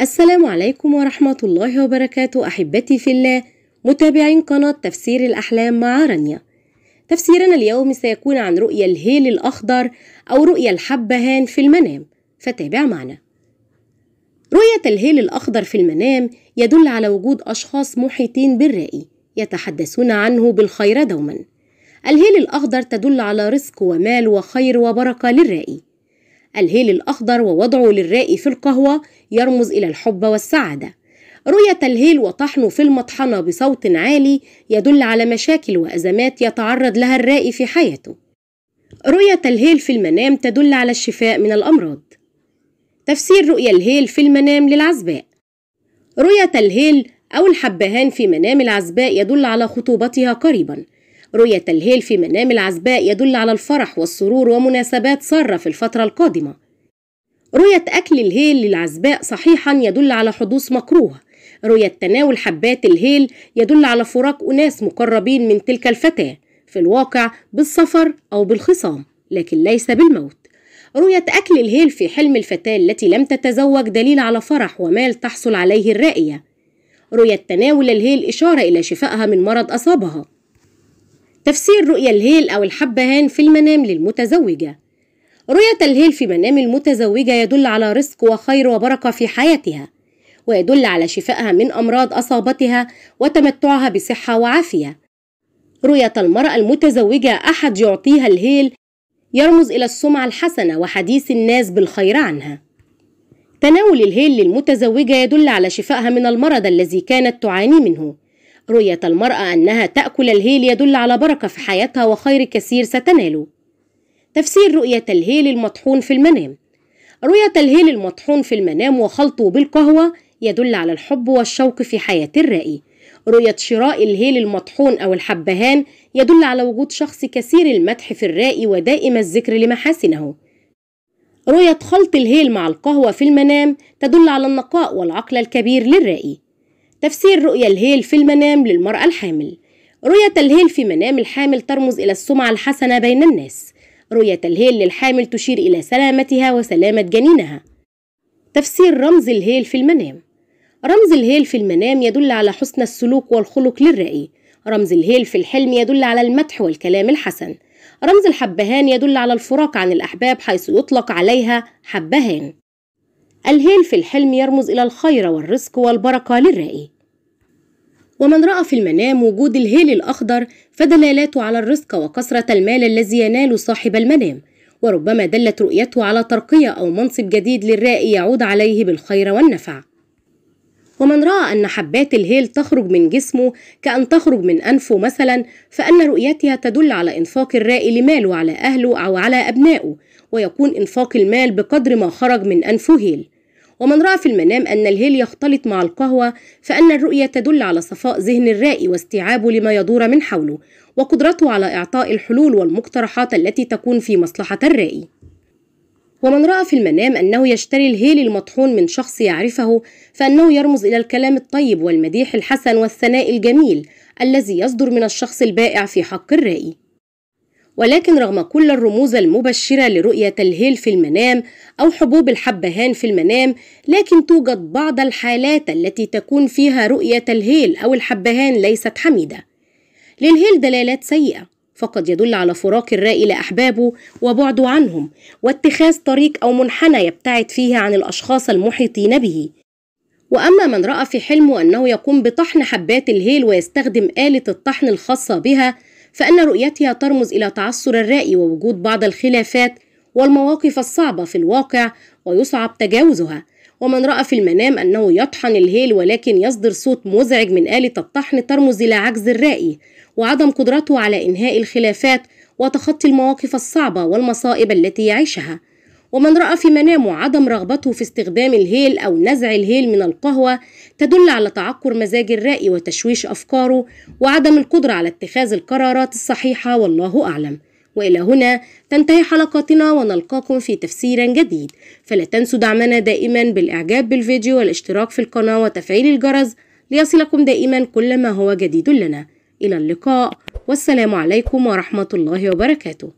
السلام عليكم ورحمة الله وبركاته أحبتي في الله متابعين قناة تفسير الأحلام مع رانيا تفسيرنا اليوم سيكون عن رؤية الهيل الأخضر أو رؤية الحبهان في المنام فتابع معنا رؤية الهيل الأخضر في المنام يدل على وجود أشخاص محيطين بالرائي يتحدثون عنه بالخير دوما الهيل الأخضر تدل على رزق ومال وخير وبركة للرائي الهيل الأخضر ووضعه للراء في القهوة يرمز إلى الحب والسعادة رؤية الهيل وطحنه في المطحنة بصوت عالي يدل على مشاكل وأزمات يتعرض لها الرائي في حياته رؤية الهيل في المنام تدل على الشفاء من الأمراض تفسير رؤية الهيل في المنام للعزباء رؤية الهيل أو الحبهان في منام العزباء يدل على خطوبتها قريبا رؤية الهيل في منام العزباء يدل على الفرح والسرور ومناسبات سارة في الفترة القادمة رؤية أكل الهيل للعزباء صحيحا يدل على حدوث مكروه رؤية تناول حبات الهيل يدل على فراق أناس مقربين من تلك الفتاة في الواقع بالسفر أو بالخصام لكن ليس بالموت رؤية أكل الهيل في حلم الفتاة التي لم تتزوج دليل على فرح ومال تحصل عليه الرائية رؤية تناول الهيل إشارة إلى شفائها من مرض أصابها تفسير رؤية الهيل أو الحبهان في المنام للمتزوجة رؤية الهيل في منام المتزوجة يدل على رزق وخير وبركة في حياتها ويدل على شفائها من أمراض أصابتها وتمتعها بصحة وعافية رؤية المرأة المتزوجة أحد يعطيها الهيل يرمز إلى السمعة الحسنة وحديث الناس بالخير عنها تناول الهيل للمتزوجة يدل على شفائها من المرض الذي كانت تعاني منه رؤية المرأة أنها تأكل الهيل يدل على بركة في حياتها وخير كثير ستناله. تفسير رؤية الهيل المطحون في المنام رؤية الهيل المطحون في المنام وخلطه بالقهوة يدل على الحب والشوق في حياة الرائي. رؤية شراء الهيل المطحون أو الحبهان يدل على وجود شخص كثير المدح في الرائي ودائم الذكر لمحاسنه. رؤية خلط الهيل مع القهوة في المنام تدل على النقاء والعقل الكبير للرائي. تفسير رؤية الهيل في المنام للمرأة الحامل رؤية الهيل في منام الحامل ترمز إلى السمعة الحسنة بين الناس رؤية الهيل للحامل تشير إلى سلامتها وسلامة جنينها تفسير رمز الهيل في المنام رمز الهيل في المنام يدل على حسن السلوك والخلق للرأي رمز الهيل في الحلم يدل على المدح والكلام الحسن رمز الحبهان يدل على الفراق عن الأحباب حيث يطلق عليها حبهان الهيل في الحلم يرمز إلى الخير والرزق والبركة للرائي ومن رأى في المنام وجود الهيل الأخضر فدلالاته على الرزق وكثرة المال الذي ينال صاحب المنام وربما دلت رؤيته على ترقية أو منصب جديد للرائي يعود عليه بالخير والنفع ومن رأى أن حبات الهيل تخرج من جسمه كأن تخرج من أنفه مثلا فأن رؤيتها تدل على إنفاق الرائي لماله على أهله أو على أبنائه ويكون إنفاق المال بقدر ما خرج من أنف هيل ومن رأى في المنام أن الهيل يختلط مع القهوة فأن الرؤية تدل على صفاء ذهن الرائي واستيعابه لما يدور من حوله وقدرته على إعطاء الحلول والمقترحات التي تكون في مصلحة الرائي ومن رأى في المنام أنه يشتري الهيل المطحون من شخص يعرفه فأنه يرمز إلى الكلام الطيب والمديح الحسن والثناء الجميل الذي يصدر من الشخص البائع في حق الرائي ولكن رغم كل الرموز المبشرة لرؤية الهيل في المنام أو حبوب الحبهان في المنام لكن توجد بعض الحالات التي تكون فيها رؤية الهيل أو الحبهان ليست حميدة للهيل دلالات سيئة فقد يدل على فراق الرائي لأحبابه وبعده عنهم واتخاذ طريق أو منحنى يبتعد فيه عن الأشخاص المحيطين به وأما من رأى في حلمه أنه يقوم بطحن حبات الهيل ويستخدم آلة الطحن الخاصة بها فإن رؤيتها ترمز إلى تعثر الرأي ووجود بعض الخلافات والمواقف الصعبة في الواقع ويصعب تجاوزها ومن رأى في المنام أنه يطحن الهيل ولكن يصدر صوت مزعج من آلة الطحن ترمز إلى عجز الرأي وعدم قدرته على إنهاء الخلافات وتخطي المواقف الصعبة والمصائب التي يعيشها ومن رأى في منامه عدم رغبته في استخدام الهيل أو نزع الهيل من القهوة تدل على تعكر مزاج الرائي وتشويش أفكاره وعدم القدرة على اتخاذ القرارات الصحيحة والله أعلم وإلى هنا تنتهي حلقاتنا ونلقاكم في تفسير جديد فلا تنسوا دعمنا دائما بالإعجاب بالفيديو والاشتراك في القناة وتفعيل الجرس ليصلكم دائما كل ما هو جديد لنا إلى اللقاء والسلام عليكم ورحمة الله وبركاته